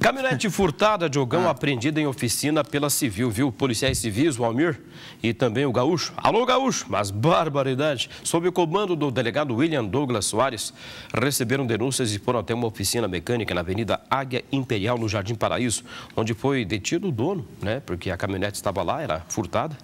Caminhonete furtada, Diogão, ah. apreendida em oficina pela Civil, viu? Policiais civis, o Almir e também o Gaúcho. Alô, Gaúcho, mas barbaridade. Sob o comando do delegado William Douglas Soares, receberam denúncias e foram até uma oficina mecânica na Avenida Águia Imperial, no Jardim Paraíso, onde foi detido o dono, né? Porque a caminhonete estava lá, era furtada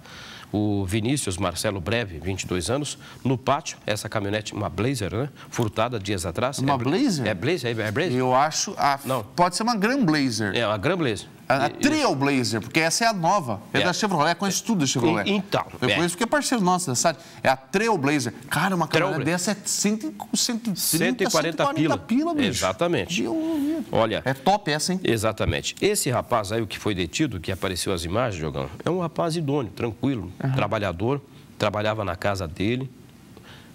o Vinícius Marcelo Breve, 22 anos, no pátio, essa caminhonete, uma Blazer, né? Furtada dias atrás. Uma é, Blazer? É Blazer, é Blazer. Eu acho, a... não. pode ser uma Grand Blazer. É, uma Grand Blazer. A, Trailblazer, porque essa é a nova. É, é. da Chevrolet, é conhece tudo da Chevrolet. E, então. É. Eu é. conheço porque é parceiro nosso sabe? É a Trailblazer. Cara, uma caminhonete dessa é 130, 130 140, 140 pila. pila bicho. Exatamente. Olha. É top essa, hein? Exatamente. Esse rapaz aí, o que foi detido, que apareceu as imagens, Diogão, é um rapaz idôneo, tranquilo, uhum. trabalhador, trabalhava na casa dele,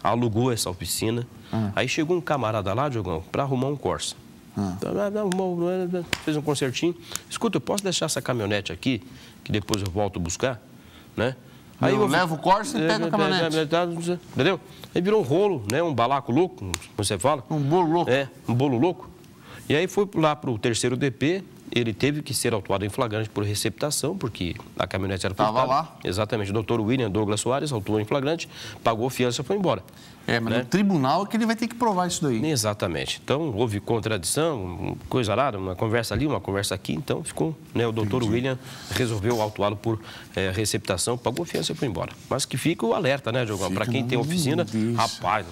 alugou essa oficina. Uhum. Aí chegou um camarada lá, Diogão, para arrumar um Corsa. Ah. Então, é? Fez um concertinho. Escuta, eu posso deixar essa caminhonete aqui, que depois eu volto buscar, né? Aí eu, eu levo o Corsa e é pego a caminhonete. É entendeu? Aí virou um rolo, né? Um balaco louco, como você fala. Um bolo louco. É, um bolo louco. E aí foi lá pro terceiro DP, ele teve que ser autuado em flagrante por receptação, porque a caminhonete era Estava lá. Exatamente. O doutor William Douglas Soares autuou em flagrante, pagou fiança e foi embora. É, mas né? no tribunal é que ele vai ter que provar isso daí. Exatamente. Então, houve contradição, coisa rara, uma conversa ali, uma conversa aqui. Então, ficou, né, o doutor Entendi. William resolveu autuá-lo por é, receptação, pagou fiança e foi embora. Mas que fica o alerta, né, Diogo? Para quem tem oficina, rapaz...